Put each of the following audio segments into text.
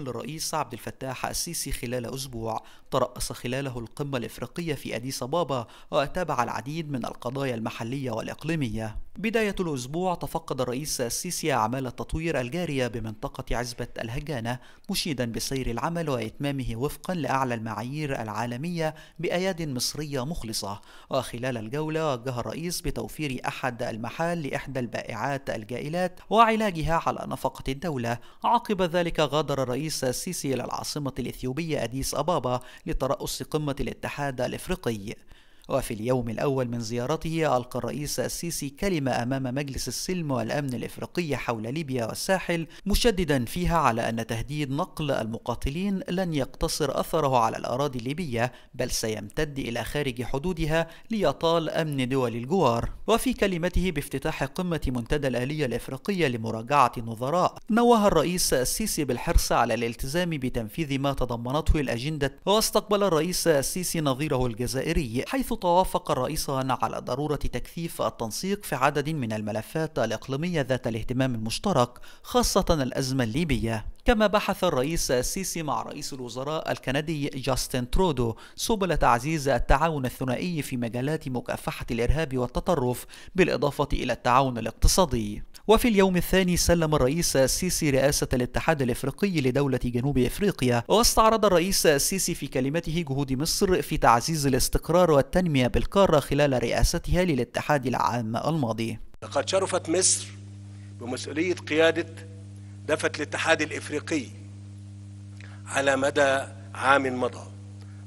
للرئيس عبد الفتاح السيسي خلال أسبوع ترأس خلاله القمة الإفريقية في أديس أبابا وتابع العديد من القضايا المحلية والإقليمية بداية الأسبوع تفقد الرئيس السيسي أعمال التطوير الجارية بمنطقة عزبة الهجانة مشيدا بسير العمل وإتمامه وفقا لأعلى المعايير العالمية بأياد مصرية مخلصة وخلال الجولة وجه الرئيس بتوفير أحد المحال لإحدى البائعات الجائلات وعلاجها على نفقة الدولة عقب ذلك غادر الرئيس السيسي إلى العاصمة الإثيوبية أديس أبابا لترأس قمة الاتحاد الإفريقي وفي اليوم الأول من زيارته ألقى الرئيس السيسي كلمة أمام مجلس السلم والأمن الإفريقي حول ليبيا والساحل مشددا فيها على أن تهديد نقل المقاتلين لن يقتصر أثره على الأراضي الليبية بل سيمتد إلى خارج حدودها ليطال أمن دول الجوار وفي كلمته بافتتاح قمة منتدى الآلية الإفريقية لمراجعة النظراء نوه الرئيس السيسي بالحرص على الالتزام بتنفيذ ما تضمنته الأجندة واستقبل الرئيس السيسي نظيره الجزائري حيث حيث توافق الرئيسان على ضرورة تكثيف التنسيق في عدد من الملفات الإقليمية ذات الاهتمام المشترك خاصة الأزمة الليبية كما بحث الرئيس السيسي مع رئيس الوزراء الكندي جاستن ترودو سبل تعزيز التعاون الثنائي في مجالات مكافحة الإرهاب والتطرف بالإضافة إلى التعاون الاقتصادي وفي اليوم الثاني سلم الرئيس السيسي رئاسة الاتحاد الافريقي لدولة جنوب افريقيا واستعرض الرئيس السيسي في كلمته جهود مصر في تعزيز الاستقرار والتنمية التنمية بالقارة خلال رئاستها للاتحاد العام الماضي لقد شرفت مصر بمسؤولية قيادة دفة الاتحاد الإفريقي على مدى عام مضى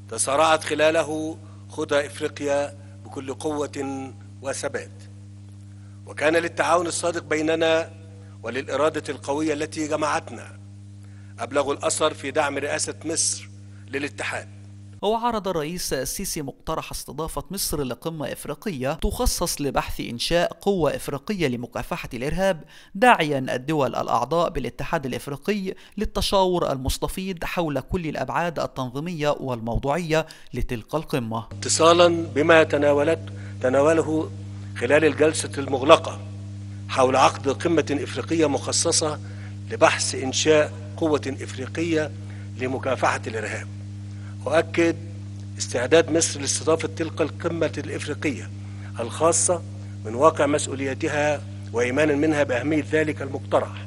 تصارعت خلاله خدى إفريقيا بكل قوة وثبات وكان للتعاون الصادق بيننا وللإرادة القوية التي جمعتنا أبلغ الأثر في دعم رئاسة مصر للاتحاد وعرض الرئيس السيسي مقترح استضافة مصر لقمة إفريقية تخصص لبحث إنشاء قوة إفريقية لمكافحة الإرهاب داعيا الدول الأعضاء بالاتحاد الإفريقي للتشاور المستفيض حول كل الأبعاد التنظيمية والموضوعية لتلك القمة اتصالا بما تناولت تناوله خلال الجلسة المغلقة حول عقد قمة إفريقية مخصصة لبحث إنشاء قوة إفريقية لمكافحة الإرهاب أؤكد استعداد مصر لاستضافة تلك القمة الإفريقية الخاصة من واقع مسؤوليتها وإيمانا منها بأهمية ذلك المقترح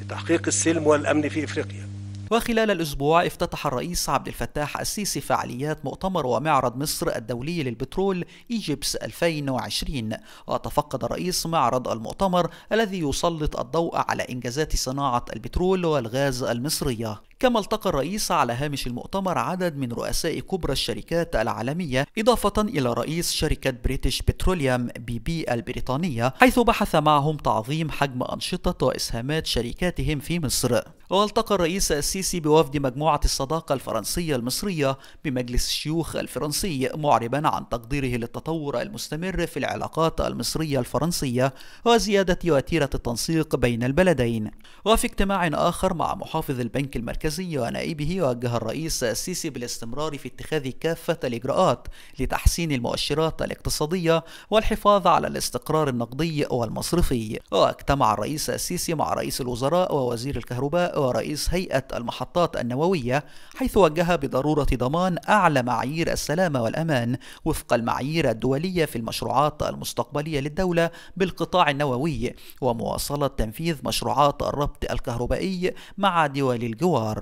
لتحقيق السلم والأمن في إفريقيا وخلال الأسبوع افتتح الرئيس عبد الفتاح السيسي فعاليات مؤتمر ومعرض مصر الدولي للبترول إيجيبس 2020 وتفقد الرئيس معرض المؤتمر الذي يسلط الضوء على إنجازات صناعة البترول والغاز المصرية كما التقى الرئيس على هامش المؤتمر عدد من رؤساء كبرى الشركات العالمية إضافة إلى رئيس شركة بريتش بتروليوم بي بي البريطانية حيث بحث معهم تعظيم حجم أنشطة وإسهامات شركاتهم في مصر والتقى الرئيس السيسي بوفد مجموعة الصداقة الفرنسية المصرية بمجلس الشيوخ الفرنسي معربا عن تقديره للتطور المستمر في العلاقات المصرية الفرنسية وزيادة وتيرة التنسيق بين البلدين وفي اجتماع آخر مع محافظ البنك المركزي المركزي ونائبه وجه الرئيس السيسي بالاستمرار في اتخاذ كافة الإجراءات لتحسين المؤشرات الاقتصادية والحفاظ على الاستقرار النقدي والمصرفي واجتمع الرئيس السيسي مع رئيس الوزراء ووزير الكهرباء ورئيس هيئة المحطات النووية حيث وجه بضرورة ضمان أعلى معايير السلامة والأمان وفق المعايير الدولية في المشروعات المستقبلية للدولة بالقطاع النووي ومواصلة تنفيذ مشروعات الربط الكهربائي مع دول الجوار